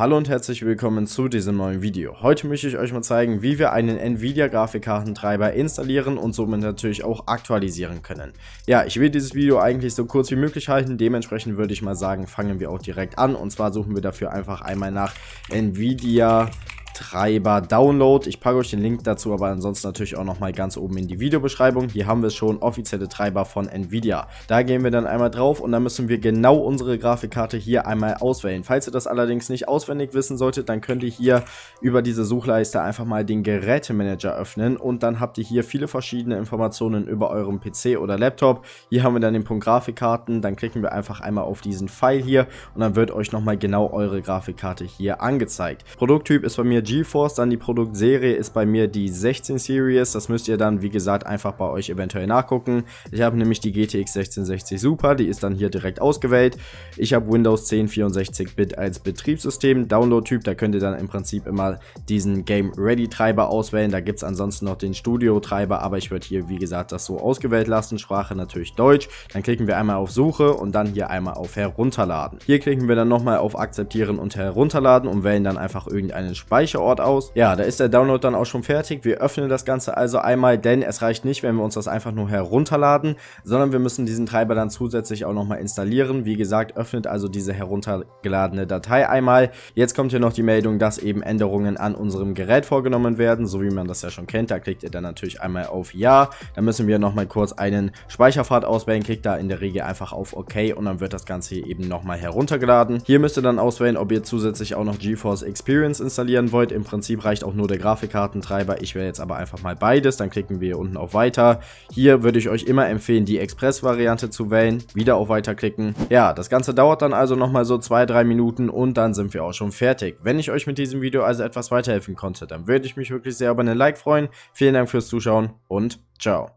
Hallo und herzlich willkommen zu diesem neuen Video. Heute möchte ich euch mal zeigen, wie wir einen Nvidia Grafikkartentreiber installieren und somit natürlich auch aktualisieren können. Ja, ich will dieses Video eigentlich so kurz wie möglich halten, dementsprechend würde ich mal sagen, fangen wir auch direkt an und zwar suchen wir dafür einfach einmal nach Nvidia Treiber Download. Ich packe euch den Link dazu, aber ansonsten natürlich auch nochmal ganz oben in die Videobeschreibung. Hier haben wir schon offizielle Treiber von Nvidia. Da gehen wir dann einmal drauf und dann müssen wir genau unsere Grafikkarte hier einmal auswählen. Falls ihr das allerdings nicht auswendig wissen solltet, dann könnt ihr hier über diese Suchleiste einfach mal den Gerätemanager öffnen und dann habt ihr hier viele verschiedene Informationen über euren PC oder Laptop. Hier haben wir dann den Punkt Grafikkarten, dann klicken wir einfach einmal auf diesen Pfeil hier und dann wird euch nochmal genau eure Grafikkarte hier angezeigt. Produkttyp ist bei mir GeForce. Dann die Produktserie ist bei mir die 16 Series. Das müsst ihr dann, wie gesagt, einfach bei euch eventuell nachgucken. Ich habe nämlich die GTX 1660 Super, die ist dann hier direkt ausgewählt. Ich habe Windows 10 64-Bit als Betriebssystem. Download-Typ, da könnt ihr dann im Prinzip immer diesen Game Ready-Treiber auswählen. Da gibt es ansonsten noch den Studio-Treiber, aber ich würde hier, wie gesagt, das so ausgewählt lassen. Sprache natürlich Deutsch. Dann klicken wir einmal auf Suche und dann hier einmal auf Herunterladen. Hier klicken wir dann nochmal auf Akzeptieren und Herunterladen und wählen dann einfach irgendeinen Speicher Speicherort aus. Ja, da ist der Download dann auch schon fertig. Wir öffnen das Ganze also einmal, denn es reicht nicht, wenn wir uns das einfach nur herunterladen, sondern wir müssen diesen Treiber dann zusätzlich auch nochmal installieren. Wie gesagt, öffnet also diese heruntergeladene Datei einmal. Jetzt kommt hier noch die Meldung, dass eben Änderungen an unserem Gerät vorgenommen werden, so wie man das ja schon kennt. Da klickt ihr dann natürlich einmal auf Ja. Dann müssen wir nochmal kurz einen Speicherpfad auswählen, klickt da in der Regel einfach auf OK und dann wird das Ganze hier eben nochmal heruntergeladen. Hier müsst ihr dann auswählen, ob ihr zusätzlich auch noch GeForce Experience installieren wollt Point. Im Prinzip reicht auch nur der Grafikkartentreiber. Ich wähle jetzt aber einfach mal beides. Dann klicken wir hier unten auf Weiter. Hier würde ich euch immer empfehlen, die Express-Variante zu wählen. Wieder auf Weiter klicken. Ja, das Ganze dauert dann also nochmal so 2-3 Minuten und dann sind wir auch schon fertig. Wenn ich euch mit diesem Video also etwas weiterhelfen konnte, dann würde ich mich wirklich sehr über einen Like freuen. Vielen Dank fürs Zuschauen und ciao.